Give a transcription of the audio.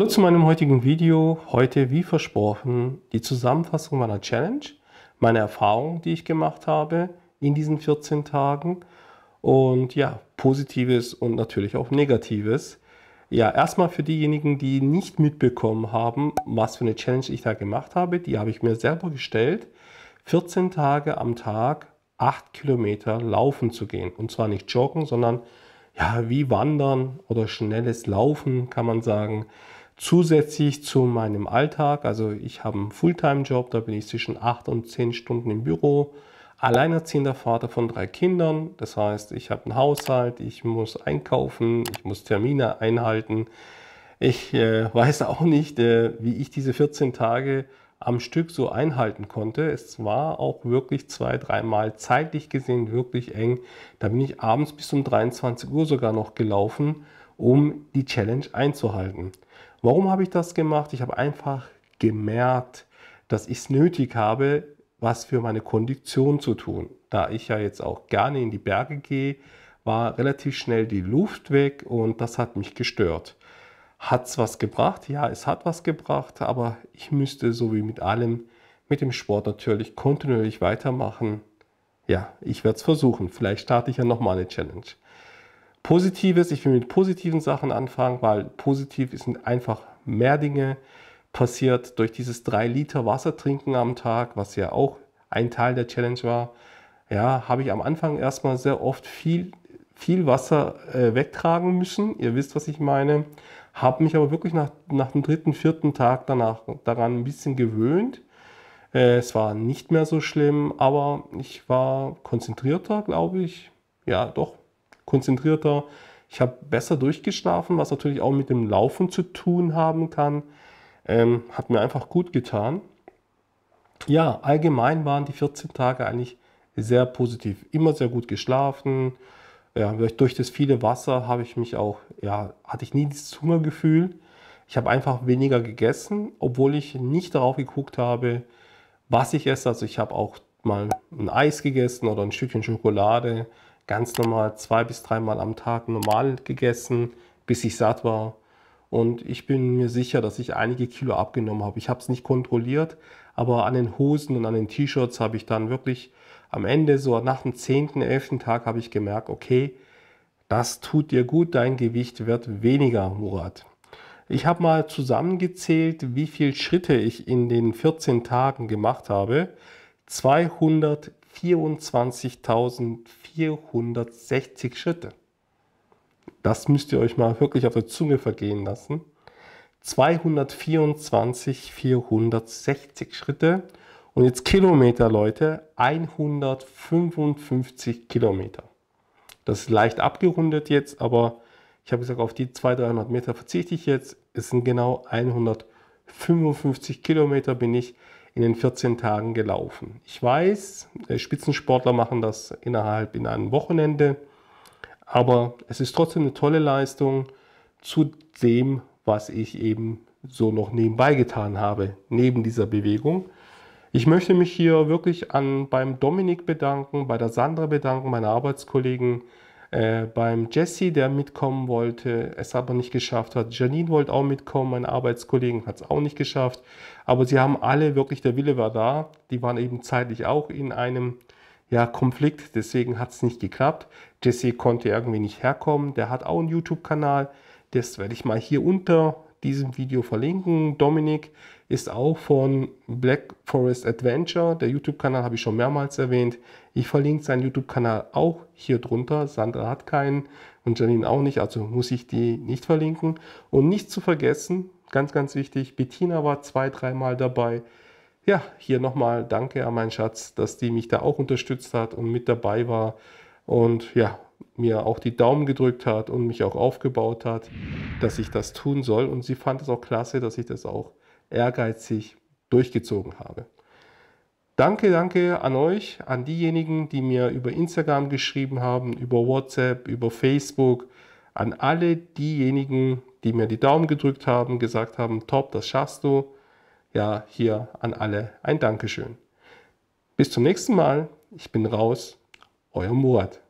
Hallo zu meinem heutigen Video. Heute, wie versprochen, die Zusammenfassung meiner Challenge, meine Erfahrungen, die ich gemacht habe in diesen 14 Tagen und ja, Positives und natürlich auch Negatives. Ja, erstmal für diejenigen, die nicht mitbekommen haben, was für eine Challenge ich da gemacht habe, die habe ich mir selber gestellt, 14 Tage am Tag 8 Kilometer laufen zu gehen. Und zwar nicht joggen, sondern ja, wie wandern oder schnelles Laufen, kann man sagen zusätzlich zu meinem Alltag. Also ich habe einen Fulltime-Job, da bin ich zwischen 8 und 10 Stunden im Büro. Alleinerziehender Vater von drei Kindern, das heißt, ich habe einen Haushalt, ich muss einkaufen, ich muss Termine einhalten. Ich äh, weiß auch nicht, äh, wie ich diese 14 Tage am Stück so einhalten konnte. Es war auch wirklich zwei, dreimal zeitlich gesehen wirklich eng. Da bin ich abends bis um 23 Uhr sogar noch gelaufen, um die Challenge einzuhalten. Warum habe ich das gemacht? Ich habe einfach gemerkt, dass ich es nötig habe, was für meine Kondition zu tun. Da ich ja jetzt auch gerne in die Berge gehe, war relativ schnell die Luft weg und das hat mich gestört. Hat es was gebracht? Ja, es hat was gebracht, aber ich müsste so wie mit allem, mit dem Sport natürlich kontinuierlich weitermachen. Ja, ich werde es versuchen. Vielleicht starte ich ja nochmal eine Challenge. Positives, ich will mit positiven Sachen anfangen, weil positiv sind einfach mehr Dinge passiert durch dieses 3 Liter Wasser trinken am Tag, was ja auch ein Teil der Challenge war. Ja, habe ich am Anfang erstmal sehr oft viel, viel Wasser äh, wegtragen müssen. Ihr wisst, was ich meine. Habe mich aber wirklich nach, nach dem dritten, vierten Tag danach daran ein bisschen gewöhnt. Äh, es war nicht mehr so schlimm, aber ich war konzentrierter, glaube ich. Ja, doch konzentrierter. Ich habe besser durchgeschlafen, was natürlich auch mit dem Laufen zu tun haben kann. Ähm, hat mir einfach gut getan. Ja, allgemein waren die 14 Tage eigentlich sehr positiv. Immer sehr gut geschlafen. Ja, durch das viele Wasser habe ich mich auch, ja, hatte ich nie dieses Hungergefühl. Ich habe einfach weniger gegessen, obwohl ich nicht darauf geguckt habe, was ich esse. Also ich habe auch mal ein Eis gegessen oder ein Stückchen Schokolade, ganz normal zwei bis dreimal am Tag normal gegessen, bis ich satt war. Und ich bin mir sicher, dass ich einige Kilo abgenommen habe. Ich habe es nicht kontrolliert, aber an den Hosen und an den T-Shirts habe ich dann wirklich am Ende, so nach dem 10., 11. Tag, habe ich gemerkt, okay, das tut dir gut, dein Gewicht wird weniger, Murat. Ich habe mal zusammengezählt, wie viele Schritte ich in den 14 Tagen gemacht habe. 200 24.460 Schritte. Das müsst ihr euch mal wirklich auf der Zunge vergehen lassen. 224.460 Schritte und jetzt Kilometer, Leute, 155 Kilometer. Das ist leicht abgerundet jetzt, aber ich habe gesagt, auf die 200-300 Meter verzichte ich jetzt. Es sind genau 155 Kilometer bin ich in den 14 Tagen gelaufen. Ich weiß, äh, Spitzensportler machen das innerhalb in einem Wochenende, aber es ist trotzdem eine tolle Leistung zu dem, was ich eben so noch nebenbei getan habe, neben dieser Bewegung. Ich möchte mich hier wirklich an, beim Dominik bedanken, bei der Sandra bedanken, meine Arbeitskollegen, äh, beim Jesse, der mitkommen wollte, es aber nicht geschafft hat. Janine wollte auch mitkommen, mein Arbeitskollegen hat es auch nicht geschafft. Aber sie haben alle wirklich, der Wille war da. Die waren eben zeitlich auch in einem ja, Konflikt, deswegen hat es nicht geklappt. Jesse konnte irgendwie nicht herkommen, der hat auch einen YouTube-Kanal. Das werde ich mal hier unter diesem Video verlinken. Dominik ist auch von Black Forest Adventure. Der YouTube-Kanal habe ich schon mehrmals erwähnt. Ich verlinke seinen YouTube-Kanal auch hier drunter. Sandra hat keinen und Janine auch nicht, also muss ich die nicht verlinken. Und nicht zu vergessen, ganz, ganz wichtig, Bettina war zwei, dreimal dabei. Ja, hier nochmal danke an meinen Schatz, dass die mich da auch unterstützt hat und mit dabei war. Und ja, mir auch die Daumen gedrückt hat und mich auch aufgebaut hat, dass ich das tun soll. Und sie fand es auch klasse, dass ich das auch ehrgeizig durchgezogen habe. Danke, danke an euch, an diejenigen, die mir über Instagram geschrieben haben, über WhatsApp, über Facebook, an alle diejenigen, die mir die Daumen gedrückt haben, gesagt haben, top, das schaffst du. Ja, hier an alle ein Dankeschön. Bis zum nächsten Mal. Ich bin raus, euer Murat.